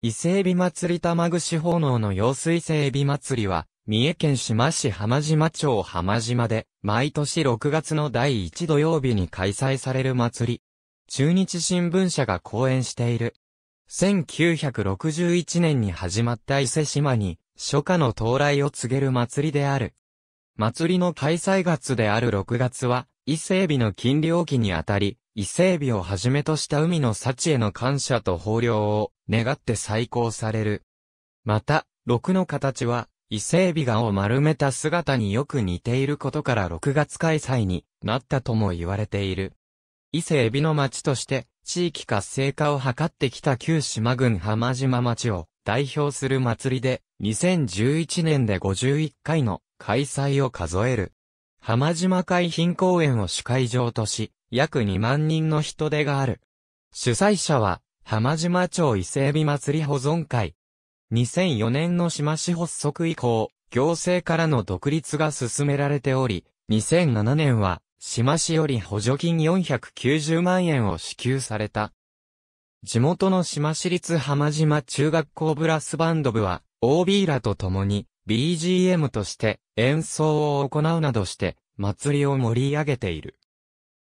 伊勢海老祭り玉串奉納の用水性海老祭りは、三重県島市浜島町浜島で、毎年6月の第1土曜日に開催される祭り。中日新聞社が講演している。1961年に始まった伊勢島に、初夏の到来を告げる祭りである。祭りの開催月である6月は、伊勢海老の金漁期にあたり、伊勢海老をはじめとした海の幸への感謝と豊漁を願って再興される。また、六の形は、伊勢海老がを丸めた姿によく似ていることから6月開催になったとも言われている。伊勢海老の町として、地域活性化を図ってきた旧島郡浜島町を代表する祭りで、2011年で51回の開催を数える。浜島海浜公園を主会場とし、約2万人の人出がある。主催者は、浜島町伊勢海老祭り保存会。2004年の島市発足以降、行政からの独立が進められており、2007年は、島市より補助金490万円を支給された。地元の島市立浜島中学校ブラスバンド部は、OB らと共に、BGM として演奏を行うなどして、祭りを盛り上げている。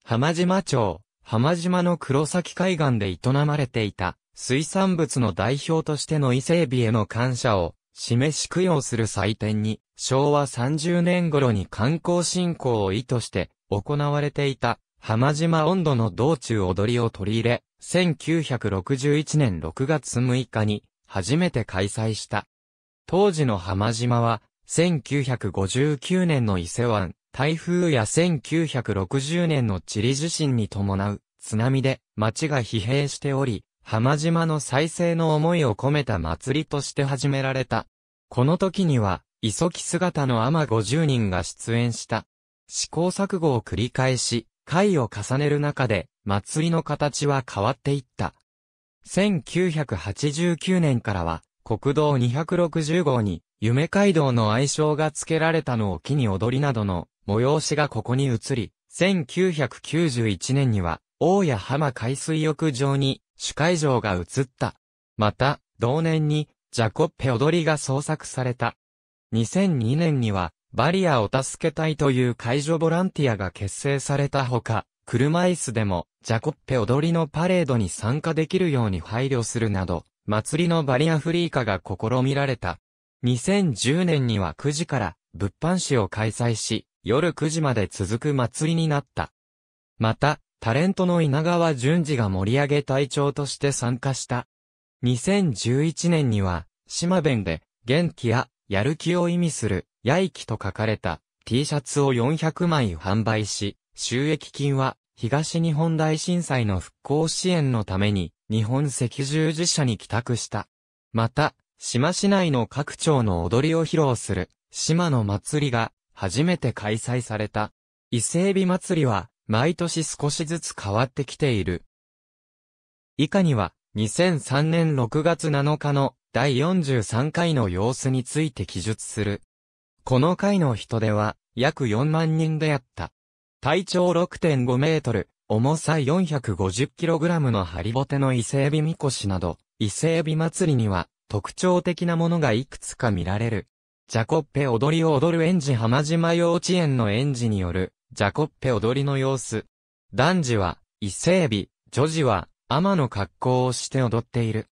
浜島町、浜島の黒崎海岸で営まれていた、水産物の代表としての伊勢海老への感謝を、示し供養する祭典に、昭和30年頃に観光振興を意図して、行われていた、浜島温度の道中踊りを取り入れ、1961年6月6日に、初めて開催した。当時の浜島は、1959年の伊勢湾、台風や1960年のチリ地震に伴う津波で町が疲弊しており、浜島の再生の思いを込めた祭りとして始められた。この時には、磯木姿のアマ50人が出演した。試行錯誤を繰り返し、回を重ねる中で、祭りの形は変わっていった。1989年からは、国道260号に、夢街道の愛称が付けられたのを機に踊りなどの催しがここに移り、1991年には、大谷浜海水浴場に主会場が移った。また、同年に、ジャコッペ踊りが創作された。2002年には、バリアを助けたいという介助ボランティアが結成されたほか、車椅子でも、ジャコッペ踊りのパレードに参加できるように配慮するなど、祭りのバリアフリー化が試みられた。2010年には9時から、物販誌を開催し、夜9時まで続く祭りになった。また、タレントの稲川淳二が盛り上げ隊長として参加した。2011年には、島弁で、元気や、やる気を意味する、やいきと書かれた T シャツを400枚販売し、収益金は、東日本大震災の復興支援のために、日本赤十字社に帰宅した。また、島市内の各町の踊りを披露する、島の祭りが、初めて開催された。伊勢海老祭りは、毎年少しずつ変わってきている。以下には、2003年6月7日の第43回の様子について記述する。この回の人出は、約4万人であった。体長6.5メートル、重さ 450kg のハリボテの伊勢海老みこしなど、伊勢海老祭りには特徴的なものがいくつか見られる。ジャコッペ踊りを踊る園児浜島幼稚園の園児による、ジャコッペ踊りの様子。男児は、伊勢海老、女児は、天の格好をして踊っている。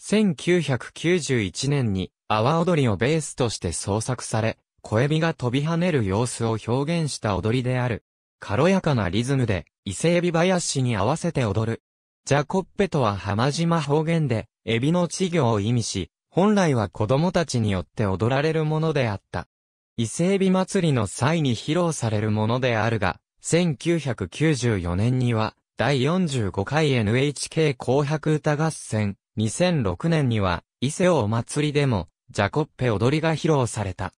1991年に、阿波踊りをベースとして創作され、小エビが飛び跳ねる様子を表現した踊りである。軽やかなリズムで、伊勢エビ林に合わせて踊る。ジャコッペとは浜島方言で、エビの稚魚を意味し、本来は子供たちによって踊られるものであった。伊勢海老祭りの際に披露されるものであるが、1994年には、第45回 NHK 紅白歌合戦、2006年には、伊勢お祭りでも、ジャコッペ踊りが披露された。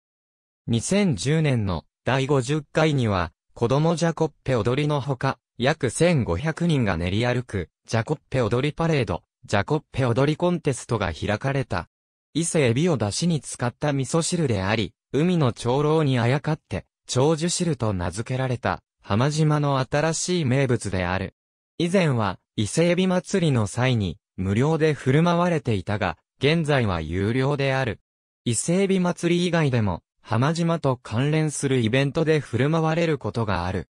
2010年の第50回には、子供ジャコッペ踊りのほか、約1500人が練り歩く、ジャコッペ踊りパレード、ジャコッペ踊りコンテストが開かれた。伊勢エビを出汁に使った味噌汁であり、海の長老にあやかって、長寿汁と名付けられた、浜島の新しい名物である。以前は、伊勢エビ祭りの際に、無料で振る舞われていたが、現在は有料である。伊勢エビ祭り以外でも、浜島と関連するイベントで振る舞われることがある。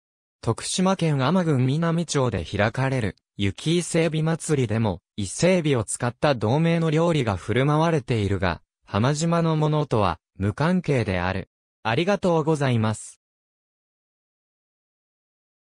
徳島県天郡南町で開かれる、雪伊勢エビ祭りでも、伊勢海老を使った同名の料理が振る舞われているが、浜島のものとは無関係である。ありがとうございます。